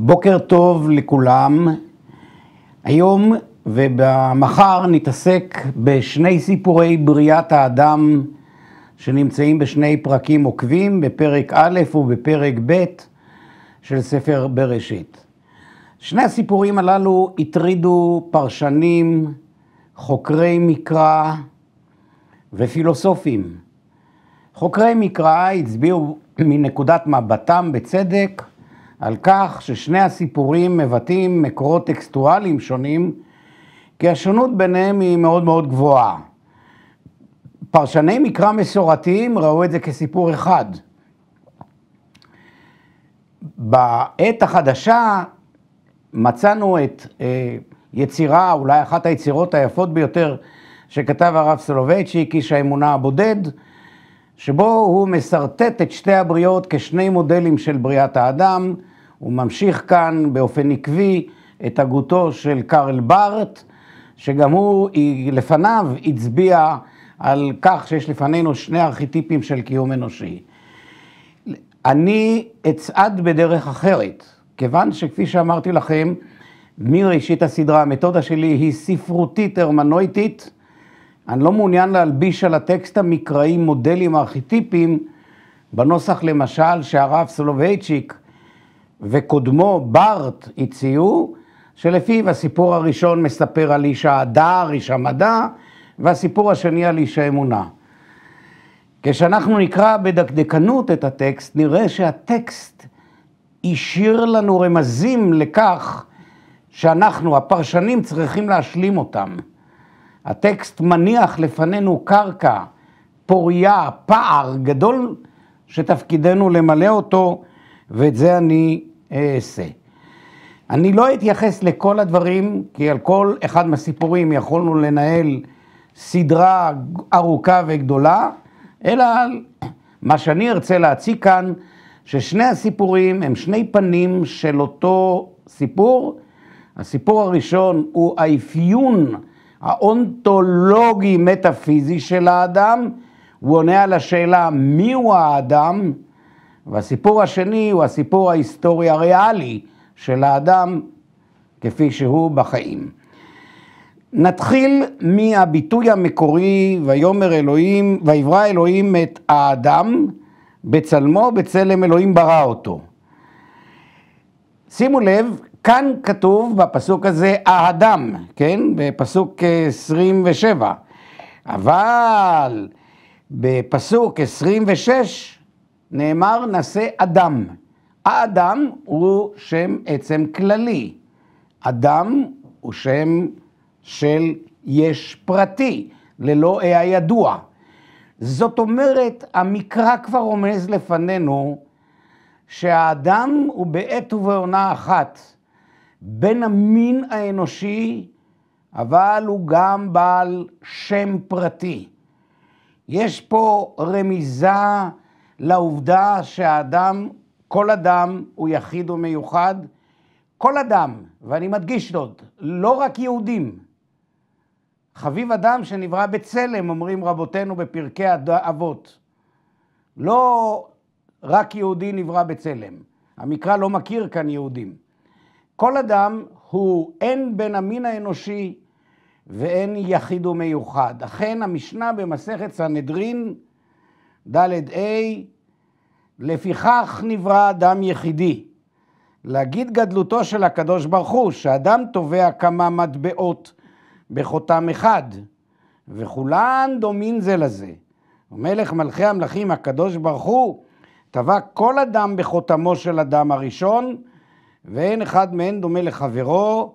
בוקר טוב לכולם. היום ובמחר נתעסק בשני סיפורי בריאת האדם שנמצאים בשני פרקים עוקבים, בפרק א' ובפרק ב' של ספר בראשית. שני הסיפורים הללו הטרידו פרשנים, חוקרי מקרא ופילוסופים. חוקרי מקרא הצביעו מנקודת מבטם, בצדק, על כך ששני הסיפורים מבטאים מקורות טקסטואליים שונים, כי השונות ביניהם היא מאוד מאוד גבוהה. פרשני מקרא מסורתיים ראו את זה כסיפור אחד. בעת החדשה מצאנו את אה, יצירה, אולי אחת היצירות היפות ביותר שכתב הרב סולובייצ'יק, איש האמונה הבודד, שבו הוא משרטט את שתי הבריות כשני מודלים של בריאת האדם, הוא ממשיך כאן באופן עקבי את הגותו של קרל בארט, שגם הוא לפניו הצביע על כך שיש לפנינו שני ארכיטיפים של קיום אנושי. אני אצעד בדרך אחרת, כיוון שכפי שאמרתי לכם, מראשית הסדרה המתודה שלי היא ספרותית הרמנויטית. אני לא מעוניין להלביש על הטקסט המקראי מודלים ארכיטיפיים, בנוסח למשל שהרב סולובייצ'יק וקודמו בארט הציעו, שלפיו הסיפור הראשון מספר על איש ההדר, איש המדע, והסיפור השני על איש האמונה. כשאנחנו נקרא בדקדקנות את הטקסט, נראה שהטקסט השאיר לנו רמזים לכך שאנחנו, הפרשנים, צריכים להשלים אותם. הטקסט מניח לפנינו קרקע פוריה פער גדול, שתפקידנו למלא אותו, ואת זה אני אעשה. אני לא אתייחס לכל הדברים, כי על כל אחד מהסיפורים יכולנו לנהל סדרה ארוכה וגדולה, אלא על מה שאני ארצה להציג כאן, ששני הסיפורים הם שני פנים של אותו סיפור. הסיפור הראשון הוא האפיון האונתולוגי-מטאפיזי של האדם, הוא עונה על השאלה מיהו האדם, והסיפור השני הוא הסיפור ההיסטורי הריאלי של האדם כפי שהוא בחיים. נתחיל מהביטוי המקורי, ויאמר אלוהים, ויברא אלוהים את האדם, בצלמו, בצלם אלוהים ברא אותו. שימו לב, כאן כתוב בפסוק הזה האדם, כן? בפסוק 27. אה, אבל בפסוק 26 נאמר נשא אדם. האדם הוא שם עצם כללי. אדם הוא שם של יש פרטי, ללא אה הידוע. זאת אומרת, המקרא כבר רומז לפנינו שהאדם הוא בעת ובעונה אחת בין המין האנושי, אבל הוא גם בעל שם פרטי. יש פה רמיזה לעובדה שהאדם, כל אדם הוא יחיד ומיוחד, כל אדם, ואני מדגיש זאת, לא רק יהודים. חביב אדם שנברא בצלם, אומרים רבותינו בפרקי אבות. לא רק יהודי נברא בצלם. המקרא לא מכיר כאן יהודים. כל אדם הוא אין בין המין האנושי ואין יחיד ומיוחד. אכן המשנה במסכת סנהדרין ד'-ה', לפיכך נברא אדם יחידי. להגיד גדלותו של הקדוש ברוך הוא, שאדם תובע כמה מטבעות בחותם אחד, וכולן דומין זה לזה. ומלך מלכי המלכים הקדוש ברוך הוא טבע כל אדם בחותמו של אדם הראשון, ואין אחד מהן דומה לחברו,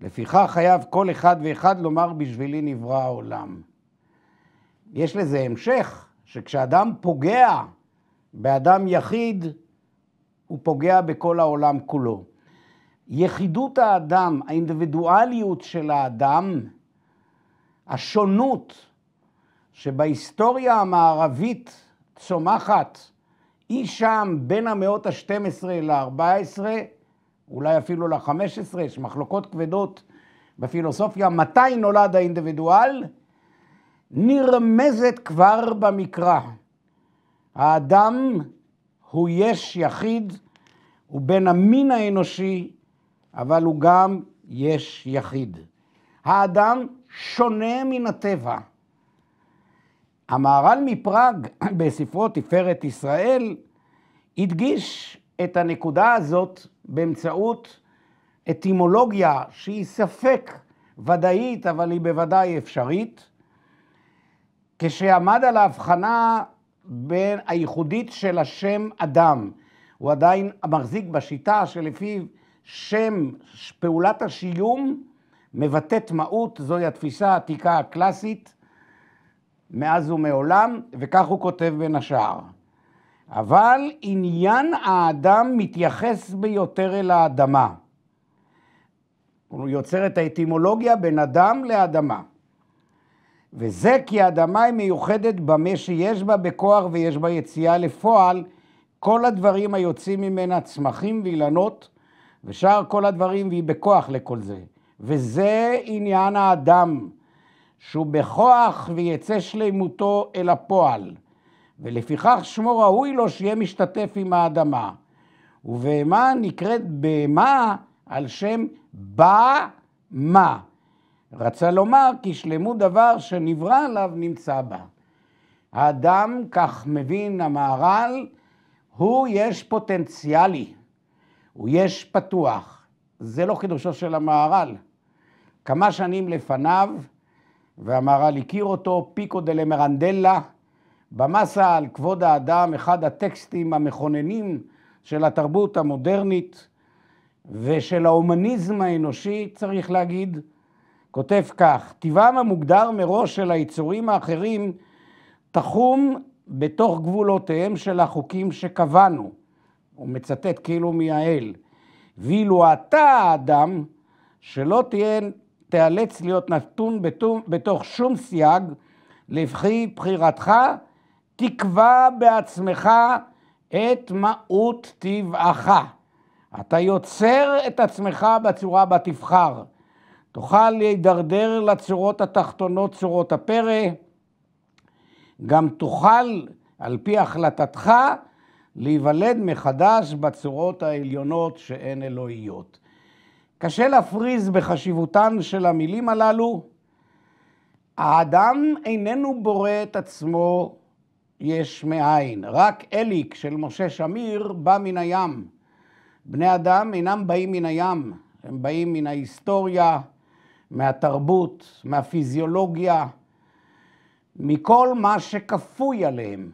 לפיכך חייב כל אחד ואחד לומר בשבילי נברא העולם. יש לזה המשך. שכשאדם פוגע באדם יחיד, הוא פוגע בכל העולם כולו. יחידות האדם, האינדיבידואליות של האדם, השונות שבהיסטוריה המערבית צומחת אי שם בין המאות ה-12 ל-14, אולי אפילו ל-15, יש מחלוקות כבדות בפילוסופיה, מתי נולד האינדיבידואל? נרמזת כבר במקרא. האדם הוא יש יחיד, הוא בן המין האנושי, אבל הוא גם יש יחיד. האדם שונה מן הטבע. המהר"ל מפראג, בספרו תפארת ישראל, הדגיש את הנקודה הזאת באמצעות אטימולוגיה שהיא ספק ודאית, אבל היא בוודאי אפשרית, כשעמד על ההבחנה בין הייחודית של השם אדם, הוא עדיין מחזיק בשיטה שלפיו שם, פעולת השיום, מבטאת מהות, זוהי התפיסה העתיקה הקלאסית מאז ומעולם, וכך הוא כותב בין השאר. אבל עניין האדם מתייחס ביותר אל האדמה. הוא יוצר את האטימולוגיה בין אדם לאדמה. וזה כי האדמה היא מיוחדת במה שיש בה בכוח ויש בה יציאה לפועל, כל הדברים היוצאים ממנה צמחים ואילנות, ושאר כל הדברים והיא בכוח לכל זה. וזה עניין האדם, שהוא בכוח ויצא שלמותו אל הפועל. ולפיכך שמו ראוי לו שיהיה משתתף עם האדמה. ובהמה נקראת בהמה על שם במה. רצה לומר כי שלמות דבר שנברא עליו נמצא בה. האדם, כך מבין המהר"ל, הוא יש פוטנציאלי, הוא יש פתוח. זה לא חידושו של המהר"ל. כמה שנים לפניו, והמהר"ל הכיר אותו, פיקו למרנדלה, במסה על כבוד האדם, אחד הטקסטים המכוננים של התרבות המודרנית ושל ההומניזם האנושי, צריך להגיד, כותב כך, טבעם המוגדר מראש של היצורים האחרים תחום בתוך גבולותיהם של החוקים שקבענו. הוא מצטט כאילו מיעל. ואילו אתה האדם, שלא תהיה, תיאלץ להיות נתון בתוך שום סייג, לבחי בחירתך, תקבע בעצמך את מהות טבעך. אתה יוצר את עצמך בצורה בה תבחר. תוכל להידרדר לצורות התחתונות, צורות הפרא, גם תוכל, על פי החלטתך, להיוולד מחדש בצורות העליונות שהן אלוהיות. קשה להפריז בחשיבותן של המילים הללו. האדם איננו בורא את עצמו יש מאין. רק אליק של משה שמיר בא מן הים. בני אדם אינם באים מן הים, הם באים מן ההיסטוריה, מהתרבות, מהפיזיולוגיה, מכל מה שכפוי עליהם.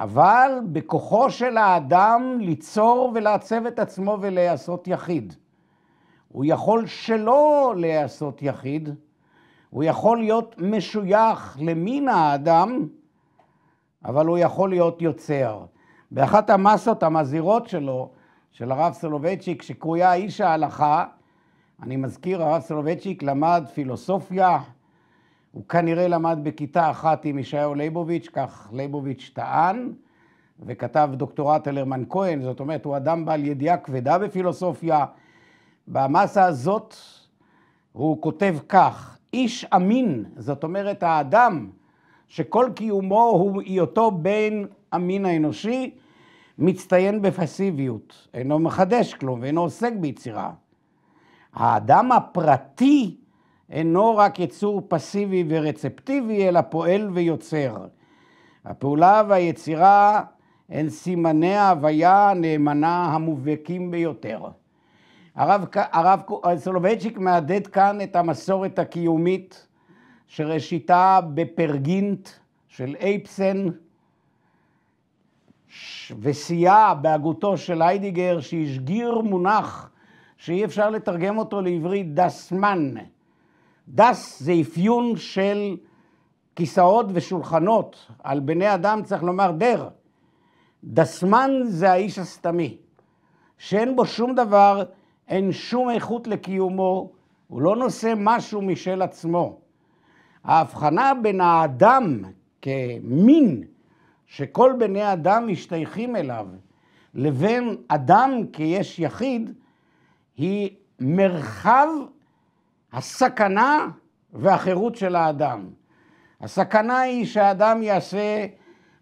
אבל בכוחו של האדם ליצור ולעצב את עצמו ולהיעשות יחיד. הוא יכול שלא להיעשות יחיד, הוא יכול להיות משוייך למין האדם, אבל הוא יכול להיות יוצר. באחת המסות המזהירות שלו, של הרב סולובייצ'יק, שקרויה איש ההלכה, אני מזכיר, הרב סולובייצ'יק למד פילוסופיה, הוא כנראה למד בכיתה אחת עם ישעיהו ליבוביץ', כך ליבוביץ' טען, וכתב דוקטורט על הרמן כהן, זאת אומרת, הוא אדם בעל ידיעה כבדה בפילוסופיה. במסה הזאת הוא כותב כך, איש אמין, זאת אומרת, האדם שכל קיומו הוא היותו בין המין האנושי, מצטיין בפסיביות, אינו מחדש כלום ואינו עוסק ביצירה. האדם הפרטי אינו רק יצור פסיבי ורצפטיבי, אלא פועל ויוצר. הפעולה והיצירה הן סימני ההוויה הנאמנה המובהקים ביותר. הרב, הרב סולובייצ'יק מהדהד כאן את המסורת הקיומית שראשיתה בפרגינט של אייפסן וסייעה בהגותו של היידיגר שהשגיר מונח שאי אפשר לתרגם אותו לעברית דסמן. דס זה אפיון של כיסאות ושולחנות, על בני אדם צריך לומר דר. דסמן זה האיש הסתמי, שאין בו שום דבר, אין שום איכות לקיומו, הוא לא נושא משהו משל עצמו. ההבחנה בין האדם כמין, שכל בני אדם משתייכים אליו, לבין אדם כיש יחיד, היא מרחב הסכנה והחירות של האדם. הסכנה היא שהאדם יעשה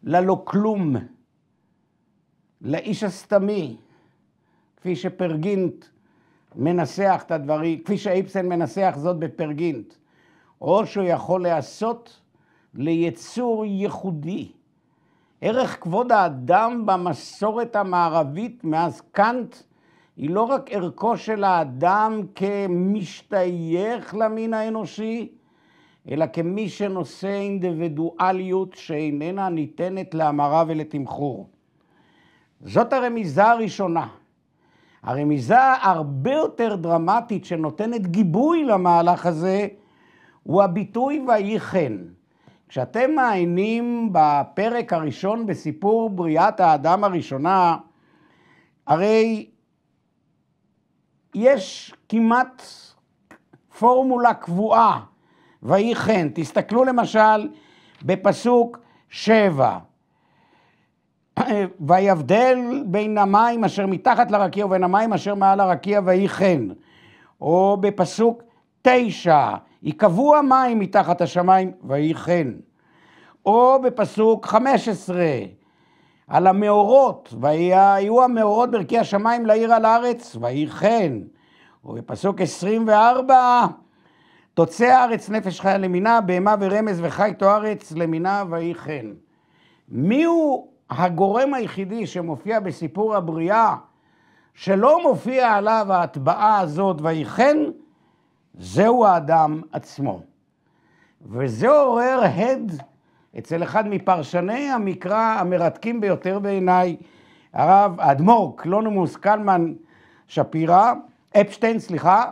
ללא כלום, לאיש הסתמי, כפי שפרגינט מנסח את הדברים, כפי שאיפסן מנסח זאת בפרגינט, או שהוא יכול להיעשות ליצור ייחודי. ערך כבוד האדם במסורת המערבית מאז קאנט היא לא רק ערכו של האדם כמשתייך למין האנושי, אלא כמי שנושא אינדיבידואליות שאיננה ניתנת להמרה ולתמחור. זאת הרמיזה הראשונה. הרמיזה הרבה יותר דרמטית שנותנת גיבוי למהלך הזה הוא הביטוי ויהי כן. כשאתם מעיינים בפרק הראשון בסיפור בריאת האדם הראשונה, הרי יש כמעט פורמולה קבועה, ויהי כן. תסתכלו למשל בפסוק שבע. ויבדל בין המים אשר מתחת לרקיע ובין המים אשר מעל הרקיע ויהי כן. או בפסוק תשע, יקבעו המים מתחת השמיים ויהי כן. או בפסוק חמש עשרה, על המאורות, והיו המאורות ברכי השמיים לעיר על הארץ, ויהי כן. ובפסוק 24, תוצא הארץ נפש חיה למינה, בהמה ורמז וחי תו ארץ למינה ויהי כן. מיהו הגורם היחידי שמופיע בסיפור הבריאה, שלא מופיע עליו ההטבעה הזאת ויהי כן? זהו האדם עצמו. וזה עורר הד אצל אחד מפרשני המקרא המרתקים ביותר בעיניי, הרב אדמור קלונומוס קלמן שפירא, אפשטיין, סליחה,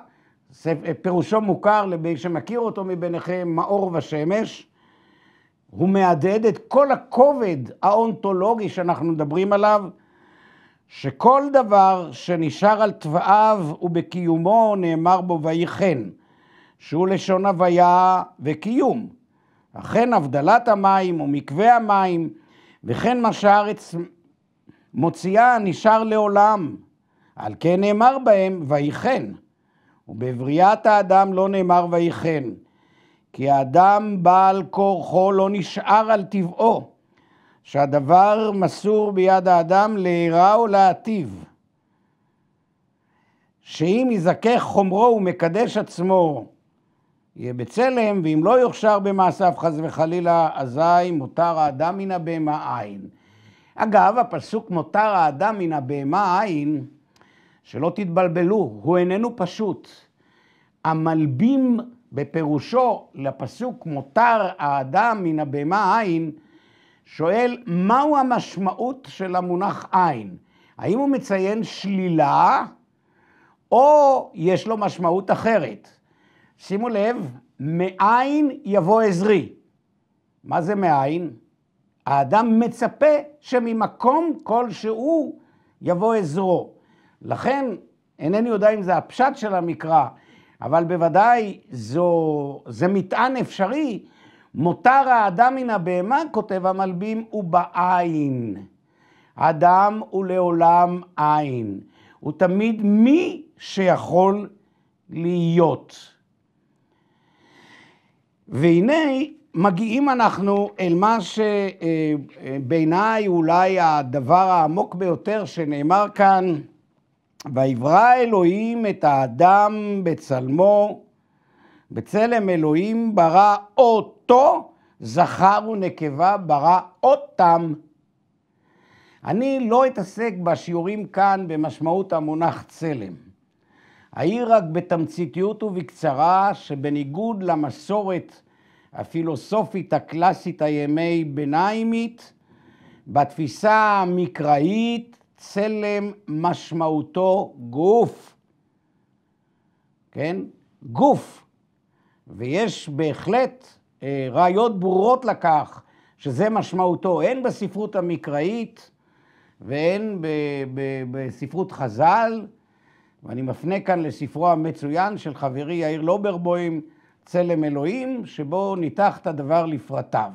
פירושו מוכר למי שמכיר אותו מביניכם, מאור ושמש. הוא מהדהד את כל הכובד האונתולוגי שאנחנו מדברים עליו, שכל דבר שנשאר על תוואיו ובקיומו נאמר בו ויחן, שהוא לשון הוויה וקיום. אכן הבדלת המים ומקווה המים, וכן מה שהארץ מוציאה נשאר לעולם. על כן נאמר בהם ויחן, ובבריאת האדם לא נאמר ויחן, כי האדם בעל כורחו לא נשאר על טבעו, שהדבר מסור ביד האדם להירע או להטיב. שאם יזכה חומרו ומקדש עצמו יהיה בצלם, ואם לא יוכשר במעשיו חס וחלילה, אזי מותר האדם מן הבהמה אין. אגב, הפסוק מותר האדם מן הבהמה אין, שלא תתבלבלו, הוא איננו פשוט. המלבים בפירושו לפסוק מותר האדם מן הבהמה אין, שואל מהו המשמעות של המונח עין? האם הוא מציין שלילה או יש לו משמעות אחרת? שימו לב, מאין יבוא עזרי. מה זה מאין? האדם מצפה שממקום כלשהו יבוא עזרו. לכן, אינני יודע אם זה הפשט של המקרא, אבל בוודאי זו, זה מטען אפשרי. מותר האדם מן הבהמה, כותב המלבים, הוא בעין. אדם הוא לעולם עין. הוא תמיד מי שיכול להיות. והנה מגיעים אנחנו אל מה שבעיניי אה, אה, אולי הדבר העמוק ביותר שנאמר כאן, ויברא אלוהים את האדם בצלמו, בצלם אלוהים ברא אותו, זכר ונקבה ברא אותם. אני לא אתעסק בשיעורים כאן במשמעות המונח צלם. אעיר רק בתמציתיות ובקצרה שבניגוד למסורת הפילוסופית הקלאסית הימי ביניימית, בתפיסה המקראית צלם משמעותו גוף, כן? גוף. ויש בהחלט אה, ראיות ברורות לכך שזה משמעותו הן בספרות המקראית והן בספרות חז"ל, ואני מפנה כאן לספרו המצוין של חברי יאיר לוברבוים, צלם אלוהים, שבו ניתח את הדבר לפרטיו.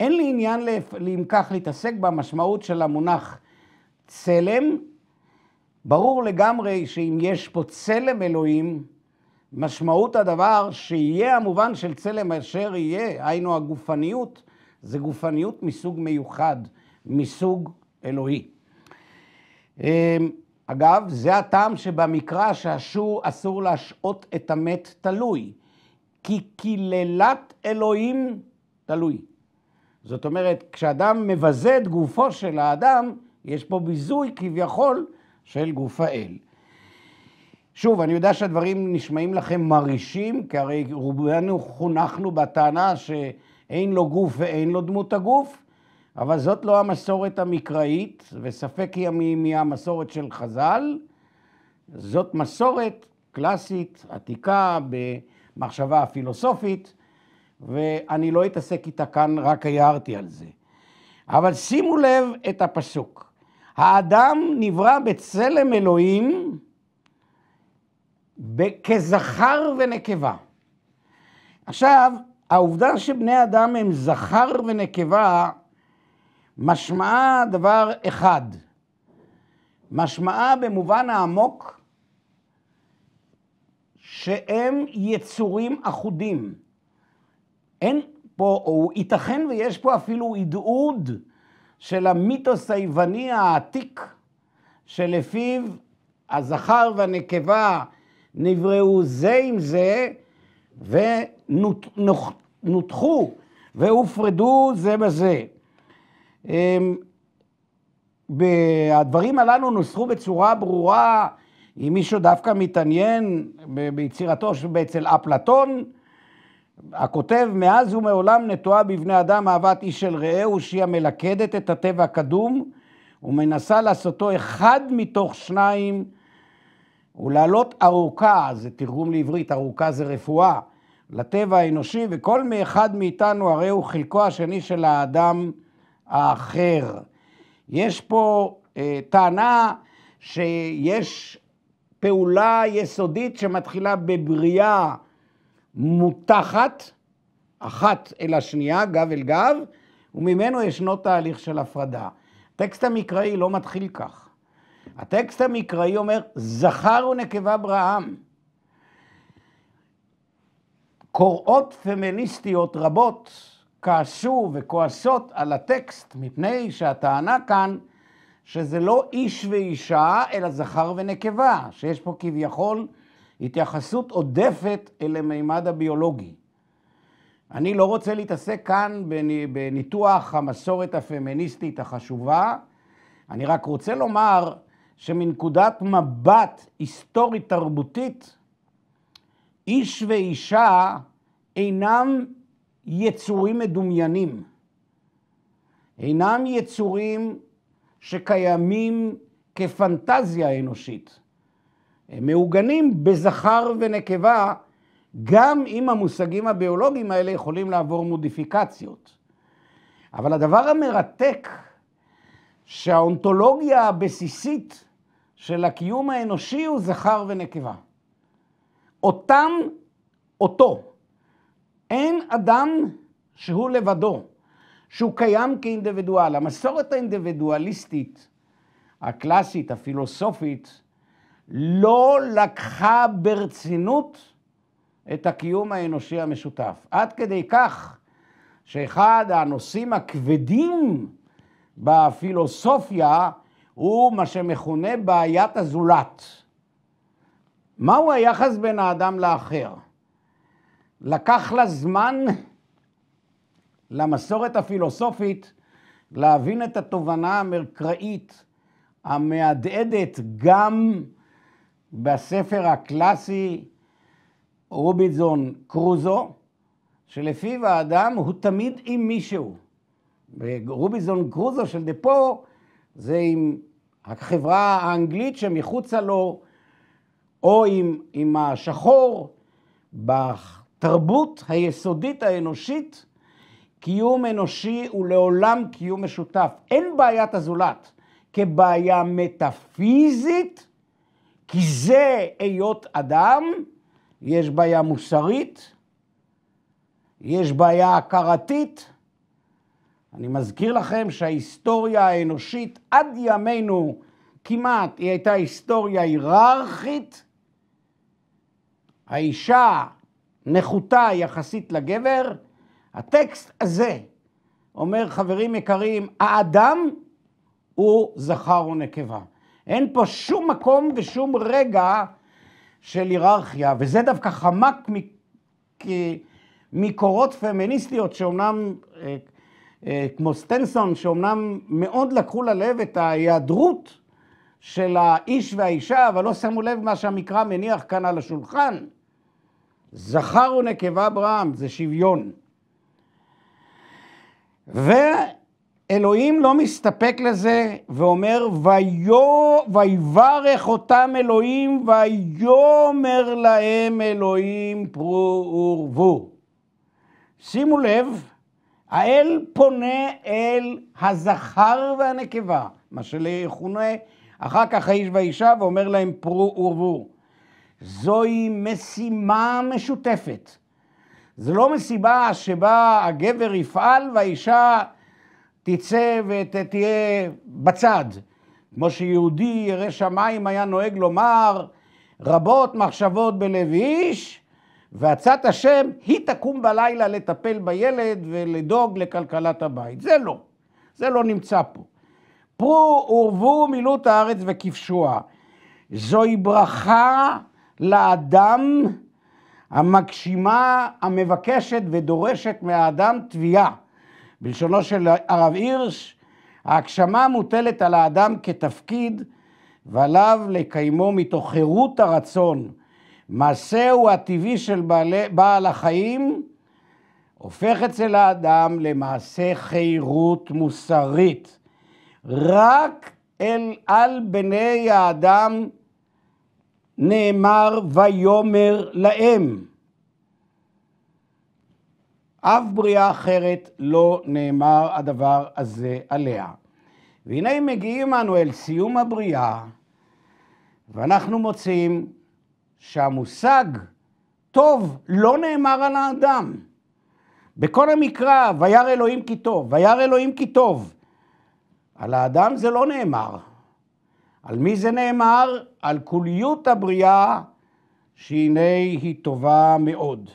אין לי עניין, אם כך, להתעסק במשמעות של המונח צלם. ברור לגמרי שאם יש פה צלם אלוהים, משמעות הדבר שיהיה המובן של צלם אשר יהיה, היינו הגופניות, זה גופניות מסוג מיוחד, מסוג אלוהי. אמ, אגב, זה הטעם שבמקרא שהשור אסור להשעות את המת תלוי, כי קללת אלוהים תלוי. זאת אומרת, כשאדם מבזה את גופו של האדם, יש פה ביזוי כביכול של גוף האל. שוב, אני יודע שהדברים נשמעים לכם מרעישים, כי הרי רובנו חונכנו בטענה שאין לו גוף ואין לו דמות הגוף, אבל זאת לא המסורת המקראית, וספק היא מהמסורת של חז"ל. זאת מסורת קלאסית, עתיקה, במחשבה הפילוסופית, ואני לא אתעסק איתה כאן, רק הערתי על זה. אבל שימו לב את הפסוק. האדם נברא בצלם אלוהים כזכר ונקבה. עכשיו, העובדה שבני אדם הם זכר ונקבה משמעה דבר אחד. משמעה במובן העמוק שהם יצורים אחודים. אין פה, או ייתכן ויש פה אפילו הדהוד של המיתוס היווני העתיק, שלפיו הזכר והנקבה נבראו זה עם זה, ונותחו והופרדו זה בזה. אמ, הדברים הללו נוסחו בצורה ברורה, אם מישהו דווקא מתעניין ביצירתו שבאצל אפלטון, הכותב, מאז ומעולם נטועה בבני אדם אהבת איש אל רעהו, שהיא המלכדת את הטבע הקדום, ומנסה לעשותו אחד מתוך שניים, ולהעלות ארוכה, זה תרגום לעברית, ארוכה זה רפואה, לטבע האנושי, וכל מאחד מאיתנו הרי הוא חלקו השני של האדם. האחר. יש פה אה, טענה שיש פעולה יסודית שמתחילה בבריאה מותחת, אחת אל השנייה, גב אל גב, וממנו ישנו תהליך של הפרדה. הטקסט המקראי לא מתחיל כך. הטקסט המקראי אומר, זכר ונקבה בראם. קוראות פמיניסטיות רבות כעסו וכועסות על הטקסט, מפני שהטענה כאן שזה לא איש ואישה, אלא זכר ונקבה, שיש פה כביכול התייחסות עודפת אל המימד הביולוגי. אני לא רוצה להתעסק כאן בניתוח המסורת הפמיניסטית החשובה, אני רק רוצה לומר שמנקודת מבט היסטורית-תרבותית, איש ואישה אינם יצורים מדומיינים, אינם יצורים שקיימים כפנטזיה אנושית. הם מעוגנים בזכר ונקבה, גם אם המושגים הביולוגיים האלה יכולים לעבור מודיפיקציות. אבל הדבר המרתק, שהאונתולוגיה הבסיסית של הקיום האנושי הוא זכר ונקבה. אותם, אותו. אין אדם שהוא לבדו, שהוא קיים כאינדיבידואל. המסורת האינדיבידואליסטית, הקלאסית, הפילוסופית, לא לקחה ברצינות את הקיום האנושי המשותף. עד כדי כך שאחד הנושאים הכבדים בפילוסופיה הוא מה שמכונה בעיית הזולת. מהו היחס בין האדם לאחר? לקח לה זמן למסורת הפילוסופית להבין את התובנה המקראית המהדהדת גם בספר הקלאסי רוביזון קרוזו, שלפיו האדם הוא תמיד עם מישהו. רוביזון קרוזו של דפו זה עם החברה האנגלית שמחוצה לו, או עם, עם השחור. בח... התרבות היסודית האנושית, קיום אנושי הוא לעולם קיום משותף. אין בעיית הזולת כבעיה מטאפיזית, כי זה היות אדם, יש בעיה מוסרית, יש בעיה הכרתית. אני מזכיר לכם שההיסטוריה האנושית עד ימינו כמעט היא הייתה היסטוריה היררכית. האישה נחותה יחסית לגבר, הטקסט הזה אומר, חברים יקרים, האדם הוא זכר ונקבה. אין פה שום מקום ושום רגע של היררכיה, וזה דווקא חמק מקורות פמיניסטיות שאומנם, אה, אה, כמו סטנסון, שאומנם מאוד לקחו ללב את ההיעדרות של האיש והאישה, אבל לא שמו לב מה שהמקרא מניח כאן על השולחן. זכר ונקבה אברהם, זה שוויון. ואלוהים לא מסתפק לזה ואומר, ויברך אותם אלוהים, ויאמר להם אלוהים פרו ורבו. שימו לב, האל פונה אל הזכר והנקבה, מה שלכונה אחר כך האיש והאישה, ואומר להם פרו ורבו. זוהי משימה משותפת. זו לא מסיבה שבה הגבר יפעל והאישה תצא ותהיה בצד. כמו שיהודי ירא שמיים היה נוהג לומר, רבות מחשבות בלב איש, ועצת השם, היא תקום בלילה לטפל בילד ולדאוג לכלכלת הבית. זה לא. זה לא נמצא פה. פרו ורבו מילאו את הארץ וכבשוה. זוהי ברכה לאדם המגשימה, המבקשת ודורשת מהאדם תביעה. בלשונו של הרב הירש, ההגשמה מוטלת על האדם כתפקיד ועליו לקיימו מתוך חירות הרצון. מעשהו הטבעי של בעלי, בעל החיים הופך אצל האדם למעשה חירות מוסרית. רק אל על בני האדם נאמר ויאמר להם. אף בריאה אחרת לא נאמר הדבר הזה עליה. והנה מגיעים אנו אל סיום הבריאה, ואנחנו מוצאים שהמושג טוב לא נאמר על האדם. בכל המקרא, וירא אלוהים כי טוב, וירא אלוהים כי טוב. על האדם זה לא נאמר. על מי זה נאמר? על כוליות הבריאה, שהנה היא טובה מאוד.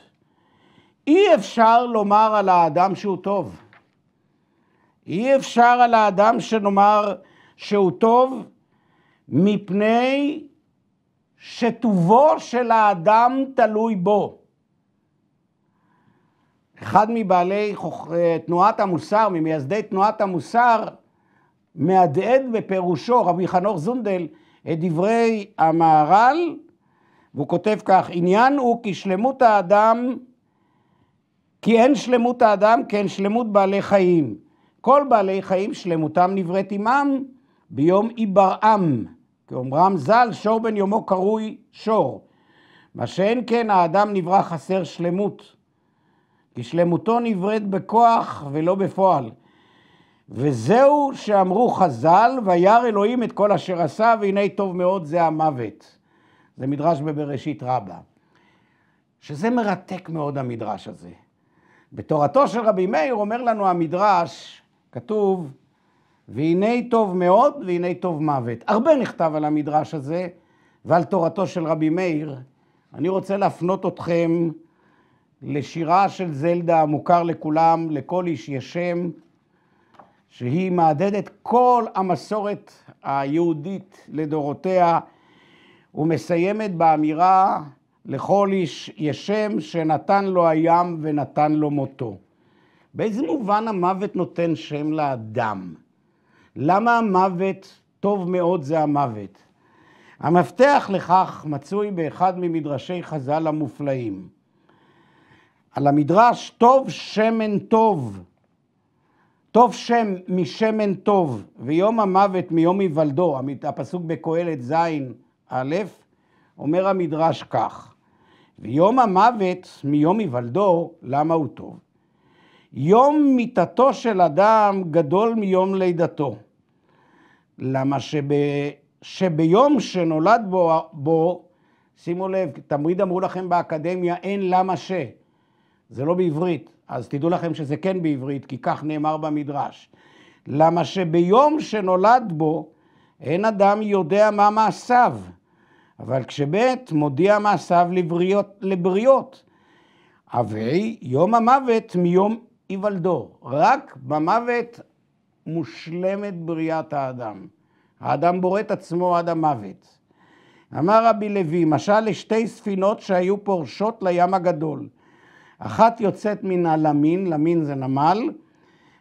אי אפשר לומר על האדם שהוא טוב. אי אפשר על האדם שנאמר שהוא טוב, מפני שטובו של האדם תלוי בו. אחד מבעלי אה, תנועת המוסר, ממייסדי תנועת המוסר, מהדהד בפירושו, רבי חנוך זונדל, את דברי המהר"ל, והוא כותב כך, עניין הוא כי שלמות האדם, כי אין שלמות האדם, כי אין שלמות בעלי חיים. כל בעלי חיים שלמותם נבראת עמם ביום היברעם. כאומרם ז"ל, שור בן יומו קרוי שור. מה שאין כן, האדם נברא חסר שלמות. כי שלמותו נבראת בכוח ולא בפועל. וזהו שאמרו חז"ל, וירא אלוהים את כל אשר עשה, והנה טוב מאוד זה המוות. זה מדרש בבראשית רבה. שזה מרתק מאוד המדרש הזה. בתורתו של רבי מאיר אומר לנו המדרש, כתוב, והנה טוב מאוד והנה טוב מוות. הרבה נכתב על המדרש הזה ועל תורתו של רבי מאיר. אני רוצה להפנות אתכם לשירה של זלדה המוכר לכולם, לכל איש יש שם, שהיא מהדהדת כל המסורת היהודית לדורותיה, ומסיימת באמירה לכל איש ישם שנתן לו הים ונתן לו מותו. באיזה מובן המוות נותן שם לאדם? למה המוות טוב מאוד זה המוות? המפתח לכך מצוי באחד ממדרשי חז"ל המופלאים. על המדרש טוב שמן טוב. טוב שם משמן טוב, ויום המוות מיום היוולדו, הפסוק בקהלת ז' א', אומר המדרש כך, ויום המוות מיום היוולדו, למה הוא טוב? יום מיתתו של אדם גדול מיום לידתו. למה שב, שביום שנולד בו, בו, שימו לב, תמיד אמרו לכם באקדמיה, אין למה ש. זה לא בעברית. אז תדעו לכם שזה כן בעברית, כי כך נאמר במדרש. למה שביום שנולד בו, אין אדם יודע מה מעשיו, אבל כשבית מודיע מעשיו לבריות, לבריות. הווי יום המוות מיום היוולדו. רק במוות מושלמת בריאת האדם. האדם בורא את עצמו עד המוות. אמר רבי לוי, משל לשתי ספינות שהיו פורשות לים הגדול. אחת יוצאת מן הלמין, למין זה נמל,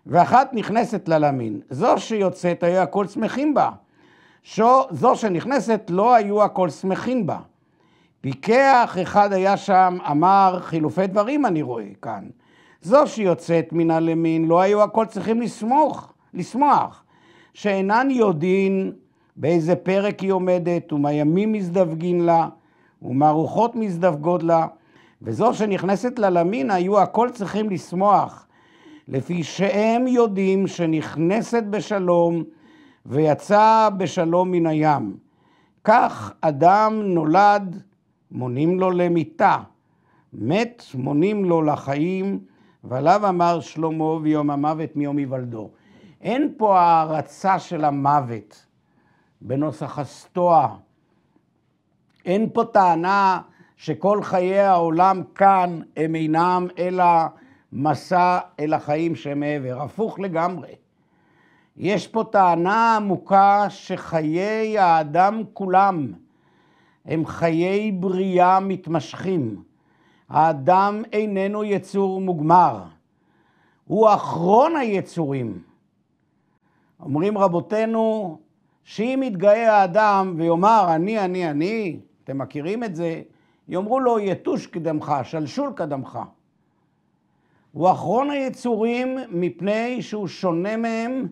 ואחת נכנסת ללמין. זו שיוצאת היו הכל שמחים בה. שו, זו שנכנסת לא היו הכל שמחים בה. פיקח אחד היה שם, אמר חילופי דברים אני רואה כאן. זו שיוצאת מן הלמין, לא היו הכל צריכים לסמוך, לשמוח. שאינן יודעין באיזה פרק היא עומדת, ומה ימים מזדווגין לה, ומה רוחות מזדווגות לה. וזו שנכנסת ללמין היו הכל צריכים לשמוח, לפי שהם יודעים שנכנסת בשלום ויצא בשלום מן הים. כך אדם נולד, מונים לו למיתה, מת, מונים לו לחיים, ועליו אמר שלמה ויום המוות מיום היוולדו. אין פה הערצה של המוות בנוסח הסטואה. אין פה טענה שכל חיי העולם כאן הם אינם אלא מסע אל החיים שמעבר. הפוך לגמרי. יש פה טענה עמוקה שחיי האדם כולם הם חיי בריאה מתמשכים. האדם איננו יצור מוגמר, הוא אחרון היצורים. אומרים רבותינו שאם יתגאה האדם ויאמר אני, אני, אני, אתם מכירים את זה, יאמרו לו יתוש קדמך, שלשול קדמך. הוא אחרון היצורים מפני שהוא שונה מהם,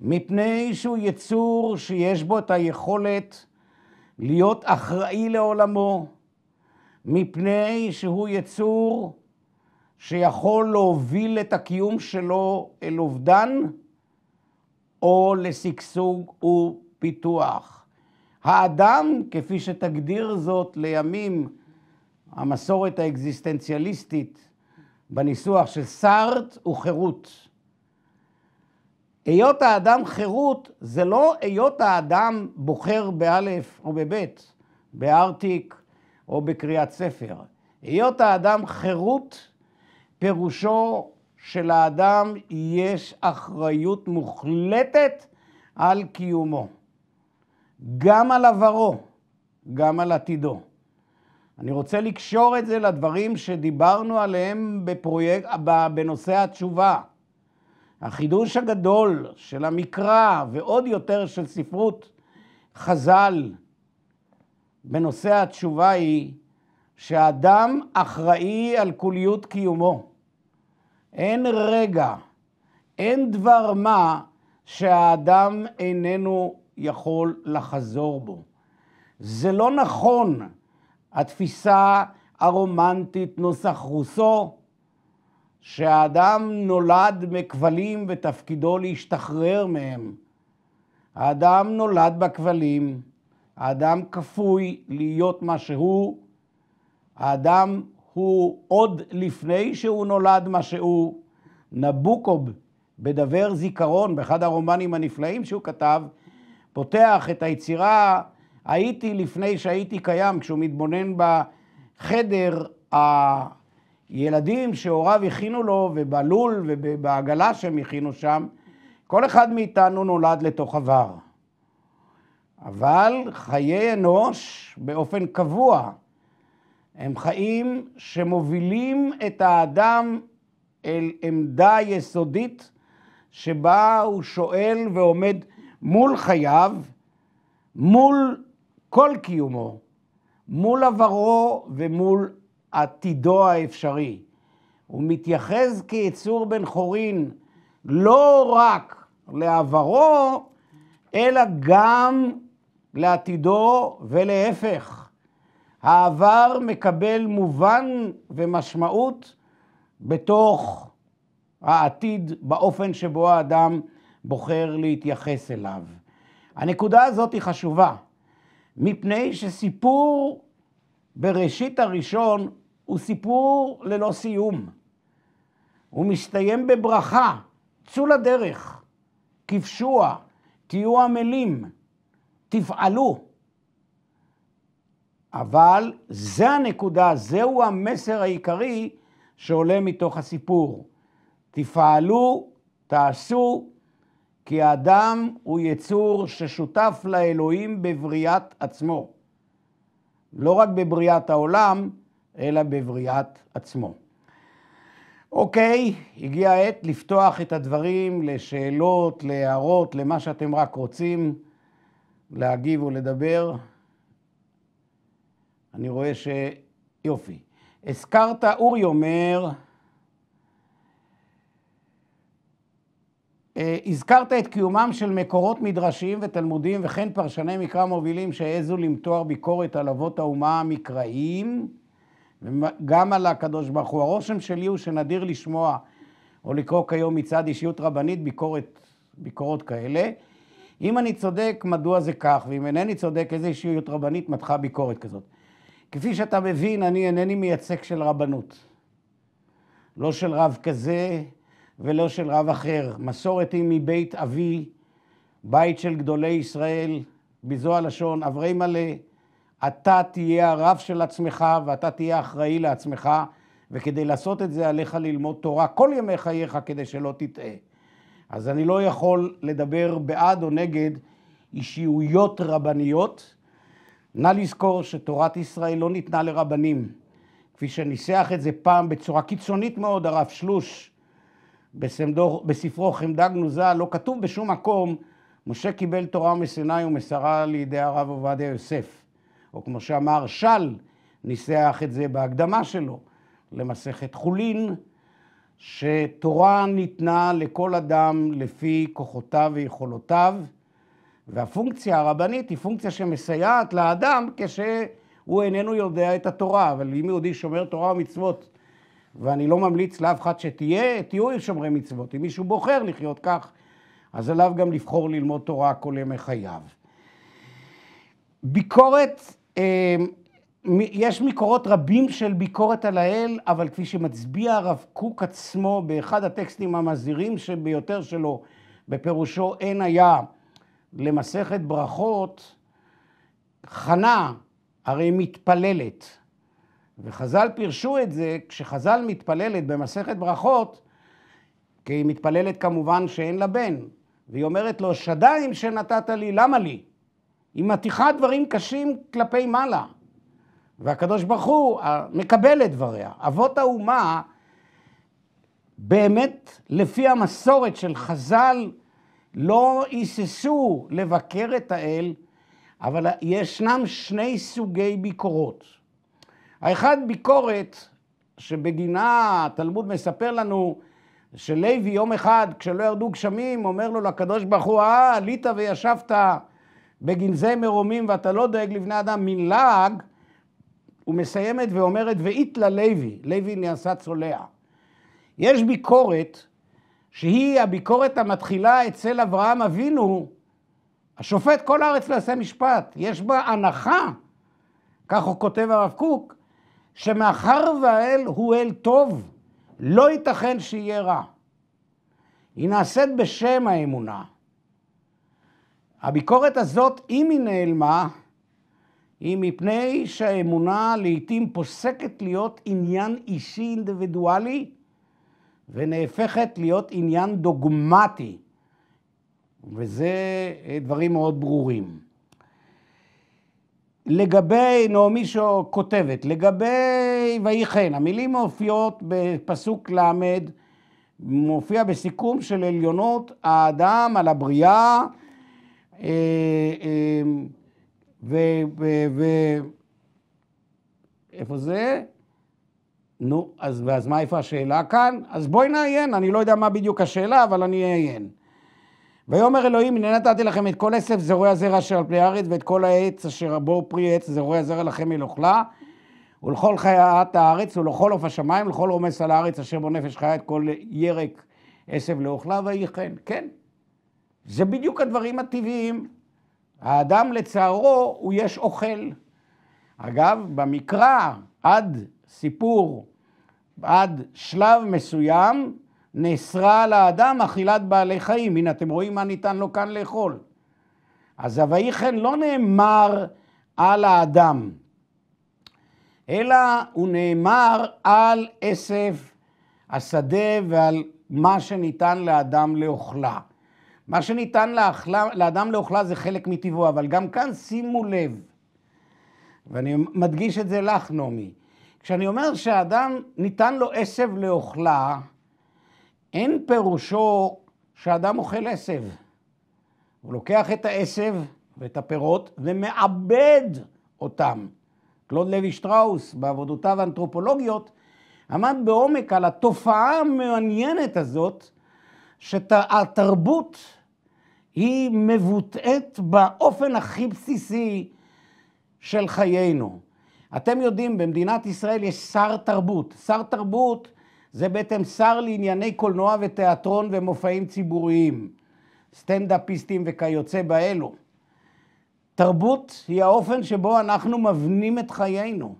מפני שהוא יצור שיש בו את היכולת להיות אחראי לעולמו, מפני שהוא יצור שיכול להוביל את הקיום שלו אל אובדן או לשגשוג ופיתוח. האדם, כפי שתגדיר זאת לימים המסורת האקזיסטנציאליסטית בניסוח של סארט, הוא חירות. היות האדם חירות זה לא היות האדם בוחר באלף או בבית, בארטיק או בקריאת ספר. היות האדם חירות פירושו שלאדם יש אחריות מוחלטת על קיומו. גם על עברו, גם על עתידו. אני רוצה לקשור את זה לדברים שדיברנו עליהם בפרויק... בנושא התשובה. החידוש הגדול של המקרא, ועוד יותר של ספרות חז"ל בנושא התשובה היא שהאדם אחראי על כוליות קיומו. אין רגע, אין דבר מה שהאדם איננו יכול לחזור בו. זה לא נכון, התפיסה הרומנטית נוסח רוסו, שהאדם נולד מכבלים ותפקידו להשתחרר מהם. האדם נולד בכבלים, האדם כפוי להיות מה שהוא, האדם הוא עוד לפני שהוא נולד מה שהוא. נבוקוב, בדבר זיכרון, באחד הרומנים הנפלאים שהוא כתב, פותח את היצירה, הייתי לפני שהייתי קיים, כשהוא מתבונן בחדר הילדים שהוריו הכינו לו, ובלול ובעגלה שהם הכינו שם, כל אחד מאיתנו נולד לתוך עבר. אבל חיי אנוש באופן קבוע הם חיים שמובילים את האדם אל עמדה יסודית שבה הוא שואל ועומד מול חייו, מול כל קיומו, מול עברו ומול עתידו האפשרי. הוא מתייחס כיצור בן חורין לא רק לעברו, אלא גם לעתידו ולהפך. העבר מקבל מובן ומשמעות בתוך העתיד, באופן שבו האדם בוחר להתייחס אליו. הנקודה הזאת היא חשובה, מפני שסיפור בראשית הראשון הוא סיפור ללא סיום. הוא מסתיים בברכה, צאו לדרך, כבשוע, תהיו עמלים, תפעלו. אבל זה הנקודה, זהו המסר העיקרי שעולה מתוך הסיפור. תפעלו, תעשו, כי האדם הוא יצור ששותף לאלוהים בבריאת עצמו. לא רק בבריאת העולם, אלא בבריאת עצמו. אוקיי, הגיע העת לפתוח את הדברים לשאלות, להערות, למה שאתם רק רוצים להגיב ולדבר. אני רואה ש... יופי. הזכרת, אורי אומר, אה, הזכרת את קיומם של מקורות מדרשיים ותלמודיים וכן פרשני מקרא מובילים שהעזו למתוח ביקורת על אבות האומה המקראיים וגם על הקדוש ברוך הוא. הרושם שלי הוא שנדיר לשמוע או לקרוא כיום מצד אישיות רבנית ביקורת, ביקורות כאלה. אם אני צודק, מדוע זה כך? ואם אינני צודק, איזה אישיות רבנית מתחה ביקורת כזאת? כפי שאתה מבין, אני אינני מייצג של רבנות. לא של רב כזה, ולא של רב אחר. מסורת היא מבית אבי, בית של גדולי ישראל, בזו הלשון, אברי מלא, אתה תהיה הרב של עצמך ואתה תהיה אחראי לעצמך, וכדי לעשות את זה עליך ללמוד תורה כל ימי חייך כדי שלא תטעה. אז אני לא יכול לדבר בעד או נגד אישיויות רבניות. נא לזכור שתורת ישראל לא ניתנה לרבנים, כפי שניסח את זה פעם בצורה קיצונית מאוד הרב שלוש, בסמדור, בספרו חמדה גנוזה, לא כתוב בשום מקום, משה קיבל תורה מסיני ומסרה לידי הרב עובדיה יוסף. או כמו שאמר של, ניסח את זה בהקדמה שלו למסכת חולין, שתורה ניתנה לכל אדם לפי כוחותיו ויכולותיו, והפונקציה הרבנית היא פונקציה שמסייעת לאדם כשהוא איננו יודע את התורה, אבל אם יהודי שומר תורה ומצוות ואני לא ממליץ לאף אחד שתהיה, תהיו שומרי מצוות. אם מישהו בוחר לחיות כך, אז עליו גם לבחור ללמוד תורה כל ימי חייו. ביקורת, אה, יש מקורות רבים של ביקורת על האל, אבל כפי שמצביע הרב קוק עצמו באחד הטקסטים המזהירים שביותר שלו, בפירושו אין היה למסכת ברכות, חנה הרי מתפללת. וחז"ל פירשו את זה כשחז"ל מתפללת במסכת ברכות, כי היא מתפללת כמובן שאין לה בן, והיא אומרת לו, שדיים שנתת לי, למה לי? היא מתיחה דברים קשים כלפי מעלה. והקדוש ברוך הוא מקבל את דבריה. אבות האומה, באמת, לפי המסורת של חז"ל, לא היססו לבקר את האל, אבל ישנם שני סוגי ביקורות. האחד ביקורת שבגינה התלמוד מספר לנו שלוי יום אחד, כשלא ירדו גשמים, אומר לו לקדוש ברוך הוא, אה, עלית וישבת בגנזי מרומים ואתה לא דואג לבני אדם מן לעג, ומסיימת ואומרת, ואית ללוי לוי נעשה צולע. יש ביקורת שהיא הביקורת המתחילה אצל אברהם אבינו, השופט כל הארץ לעשה לא משפט. יש בה הנחה, כך הוא כותב הרב קוק, שמאחר והאל הוא אל טוב, לא ייתכן שיהיה רע. היא נעשית בשם האמונה. הביקורת הזאת, אם היא נעלמה, היא מפני שהאמונה לעתים פוסקת להיות עניין אישי אינדיבידואלי ונהפכת להיות עניין דוגמטי, וזה אה, דברים מאוד ברורים. לגבי, נעמי שכותבת, כותבת, לגבי ויחן, המילים מופיעות בפסוק ל', מופיע בסיכום של עליונות האדם על הבריאה, אה, אה, ו... ו ו איפה זה? נו, אז, אז מה, איפה השאלה כאן? אז בואי נעיין, אני לא יודע מה בדיוק השאלה, אבל אני אעיין. ויאמר אלוהים, הנה נתתי לכם את כל עשב זרוע הזרע אשר על פני הארץ, ואת כל העץ אשר בו פרי עץ זרוע הזרע לכם מלאכלה, ולכל חיית הארץ, ולכל עוף השמיים, ולכל רומס על הארץ אשר בו נפש חיה, את כל ירק עשב לאוכלה, ויהי כן. כן. זה בדיוק הדברים הטבעיים. האדם לצערו, הוא יש אוכל. אגב, במקרא, עד סיפור, עד שלב מסוים, נאסרה על האדם אכילת בעלי חיים. הנה, אתם רואים מה ניתן לו כאן לאכול. אז הוויכן לא נאמר על האדם, אלא הוא נאמר על עשב השדה ועל מה שניתן לאדם לאוכלה. מה שניתן לאכלה, לאדם לאוכלה זה חלק מטבעו, אבל גם כאן שימו לב, ואני מדגיש את זה לך, נעמי, כשאני אומר שהאדם ניתן לו עשב לאוכלה, אין פירושו שאדם אוכל עשב. הוא לוקח את העשב ואת הפירות ומעבד אותם. קלוד לוי שטראוס, בעבודותיו האנתרופולוגיות, עמד בעומק על התופעה המעניינת הזאת, שהתרבות היא מבוטאת באופן הכי בסיסי של חיינו. אתם יודעים, במדינת ישראל יש שר תרבות. שר תרבות זה בעצם שר לענייני קולנוע ותיאטרון ומופעים ציבוריים, סטנדאפיסטים וכיוצא באלו. תרבות היא האופן שבו אנחנו מבנים את חיינו,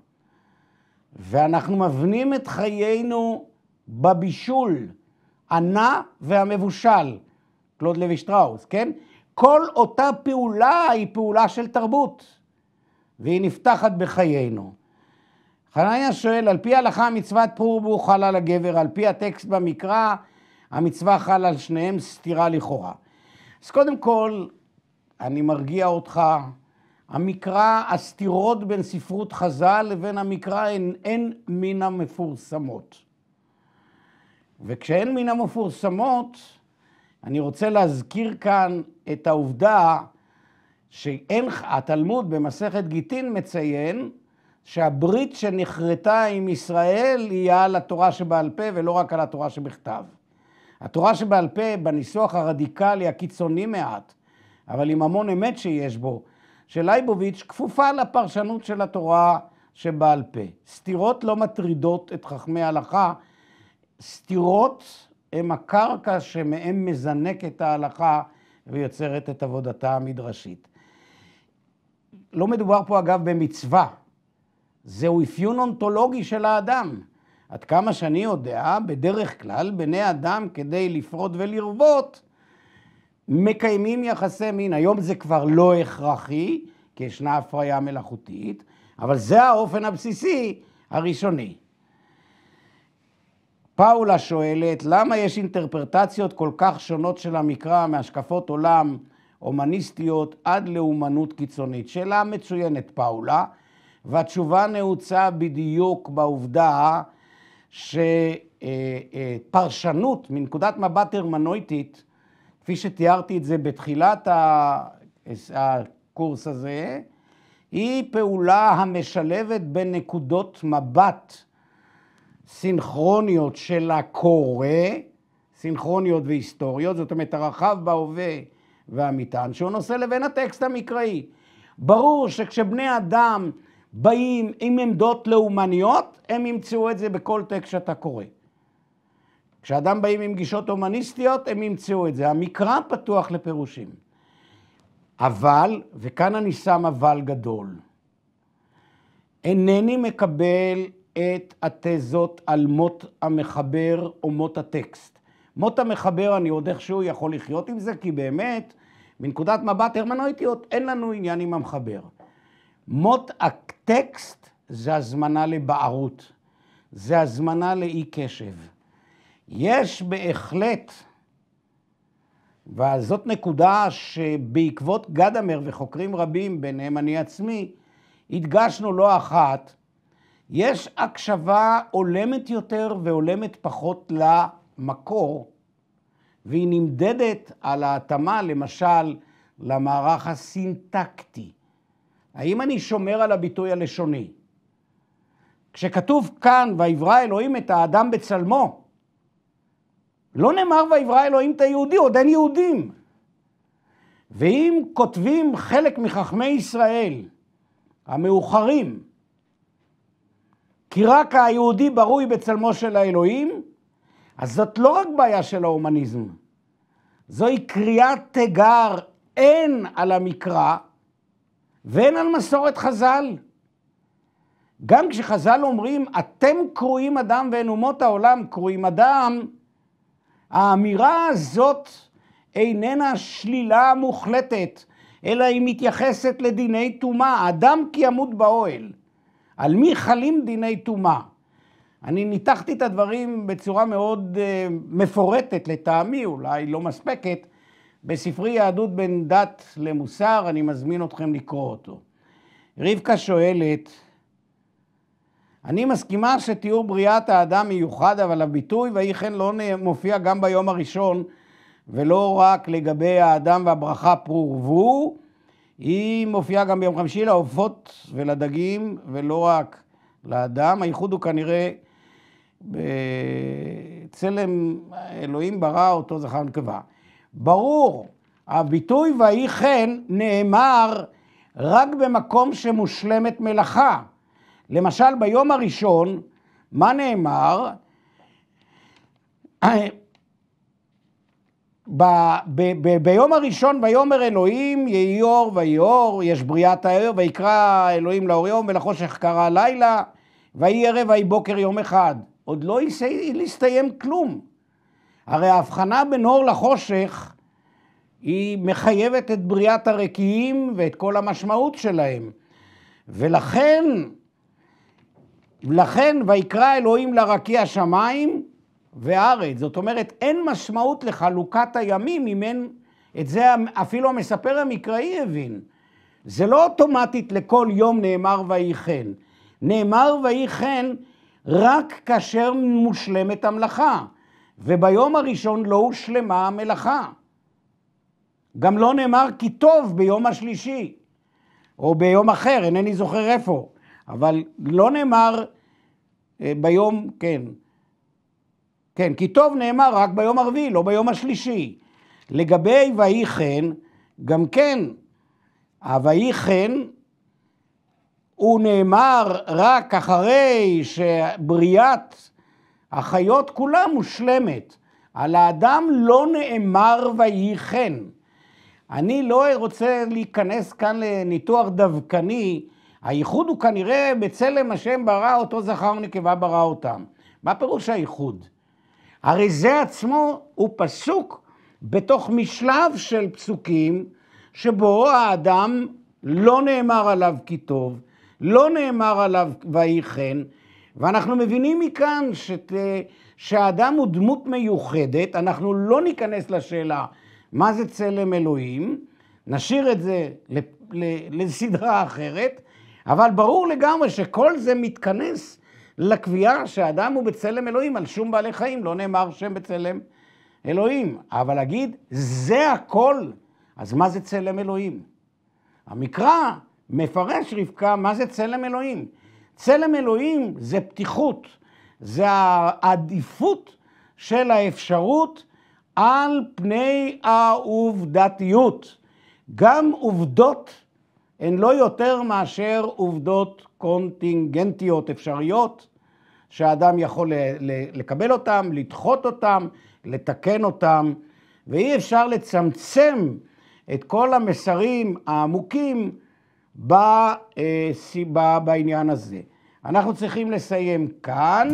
ואנחנו מבנים את חיינו בבישול, הנע והמבושל, קלוד לוי שטראוס, כן? כל אותה פעולה היא פעולה של תרבות, והיא נפתחת בחיינו. חנניה שואל, על פי ההלכה מצוות פור ורבו חלה על הגבר, על פי הטקסט במקרא, המצווה חל על שניהם סתירה לכאורה. אז קודם כל, אני מרגיע אותך, המקרא, הסתירות בין ספרות חז"ל לבין המקרא הן אין מן המפורסמות. וכשאין מן המפורסמות, אני רוצה להזכיר כאן את העובדה שאין, התלמוד במסכת גיטין מציין שהברית שנכרתה עם ישראל היא על התורה שבעל פה ולא רק על התורה שבכתב. התורה שבעל פה, בניסוח הרדיקלי הקיצוני מעט, אבל עם המון אמת שיש בו, של לייבוביץ', כפופה לפרשנות של התורה שבעל פה. סתירות לא מטרידות את חכמי ההלכה, סתירות הם הקרקע שמהן מזנקת ההלכה ויוצרת את עבודתה המדרשית. לא מדובר פה אגב במצווה, זהו אפיון אונתולוגי של האדם. עד כמה שאני יודע, בדרך כלל בני אדם, כדי לפרוד ולרוות, מקיימים יחסי מין. היום זה כבר לא הכרחי, כי ישנה הפריה מלאכותית, אבל זה האופן הבסיסי הראשוני. פאולה שואלת, למה יש אינטרפרטציות כל כך שונות של המקרא מהשקפות עולם הומניסטיות עד לאומנות קיצונית? שאלה מצוינת, פאולה. והתשובה נעוצה בדיוק בעובדה שפרשנות מנקודת מבט הרמנויטית, כפי שתיארתי את זה בתחילת הקורס הזה, היא פעולה המשלבת בין נקודות מבט סינכרוניות של הקורא, סינכרוניות והיסטוריות, זאת אומרת הרחב בהווה והמטען שהוא נושא, לבין הטקסט המקראי. ברור שכשבני אדם באים עם עמדות לאומניות, הם ימצאו את זה בכל טקסט שאתה קורא. כשאדם באים עם גישות הומניסטיות, הם ימצאו את זה. המקרא פתוח לפירושים. אבל, וכאן אני שם אבל גדול, אינני מקבל את התזות על מות המחבר או מות הטקסט. מות המחבר, אני עוד איכשהו יכול לחיות עם זה, כי באמת, מנקודת מבט הרמנויטיות, אין לנו עניין עם המחבר. מות הטקסט זה הזמנה לבערות, זה הזמנה לאי קשב. יש בהחלט, וזאת נקודה שבעקבות גדמר וחוקרים רבים, ביניהם אני עצמי, הדגשנו לא אחת, יש הקשבה הולמת יותר והולמת פחות למקור, והיא נמדדת על ההתאמה, למשל, למערך הסינטקטי. האם אני שומר על הביטוי הלשוני? כשכתוב כאן, ויברא אלוהים את האדם בצלמו, לא נאמר ויברא אלוהים את היהודי, עוד אין יהודים. ואם כותבים חלק מחכמי ישראל המאוחרים, כי רק היהודי ברוי בצלמו של האלוהים, אז זאת לא רק בעיה של ההומניזם, זוהי קריאת תיגר אין על המקרא, ואין על מסורת חז"ל. גם כשחז"ל אומרים, אתם קרואים אדם ואין אומות העולם קרואים אדם, האמירה הזאת איננה שלילה מוחלטת, אלא היא מתייחסת לדיני טומאה. אדם כי ימות באוהל. על מי חלים דיני טומאה? אני ניתחתי את הדברים בצורה מאוד אה, מפורטת, לטעמי, אולי לא מספקת, בספרי יהדות בין דת למוסר, אני מזמין אתכם לקרוא אותו. רבקה שואלת, אני מסכימה שתיאור בריאת האדם מיוחד, אבל הביטוי ויהי כן לא מופיע גם ביום הראשון, ולא רק לגבי האדם והברכה פרו ורבו, היא מופיעה גם ביום חמישי לעופות ולדגים, ולא רק לאדם. הייחוד הוא כנראה בצלם אלוהים ברא אותו זכר ונקבה. ברור, הביטוי ויהי כן נאמר רק במקום שמושלמת מלאכה. למשל, ביום הראשון, מה נאמר? ב, ב, ב, ביום הראשון ויאמר אלוהים יהי אור ויהי אור, יש בריאת האור, ויקרא אלוהים לאור יום ולחושך קרא לילה, ויהי ערב ויהי בוקר יום אחד. עוד לא יסתיים כלום. הרי ההבחנה בין אור לחושך היא מחייבת את בריאת הרקיעים ואת כל המשמעות שלהם. ולכן, לכן ויקרא אלוהים לרקיע שמיים וארץ. זאת אומרת, אין משמעות לחלוקת הימים אם אין... את זה אפילו המספר המקראי הבין. זה לא אוטומטית לכל יום נאמר ויהי כן. נאמר ויהי כן רק כאשר מושלמת המלאכה. וביום הראשון לא הושלמה המלאכה. גם לא נאמר כי טוב ביום השלישי, או ביום אחר, אינני זוכר איפה, אבל לא נאמר אה, ביום, כן, כן, כי טוב נאמר רק ביום הרביעי, לא ביום השלישי. לגבי ויהי כן, גם כן, הוויהי כן" הוא נאמר רק אחרי שבריאת החיות כולה מושלמת. על האדם לא נאמר ויהי כן. אני לא רוצה להיכנס כאן לניתוח דווקני, הייחוד הוא כנראה בצלם השם ברא אותו זכר ונקבה ברא אותם. מה פירוש הייחוד? הרי זה עצמו הוא פסוק בתוך משלב של פסוקים שבו האדם לא נאמר עליו כי טוב, לא נאמר עליו ויהי ואנחנו מבינים מכאן שת, שהאדם הוא דמות מיוחדת, אנחנו לא ניכנס לשאלה מה זה צלם אלוהים, נשאיר את זה לסדרה אחרת, אבל ברור לגמרי שכל זה מתכנס לקביעה שהאדם הוא בצלם אלוהים, על שום בעלי חיים לא נאמר שם בצלם אלוהים, אבל להגיד, זה הכל, אז מה זה צלם אלוהים? המקרא מפרש רבקה מה זה צלם אלוהים. צלם אלוהים זה פתיחות, זה העדיפות של האפשרות על פני העובדתיות. גם עובדות הן לא יותר מאשר עובדות קונטינגנטיות אפשריות, שאדם יכול לקבל אותן, לדחות אותן, לתקן אותן, ואי אפשר לצמצם את כל המסרים העמוקים בסיבה, אה, בעניין הזה. אנחנו צריכים לסיים כאן.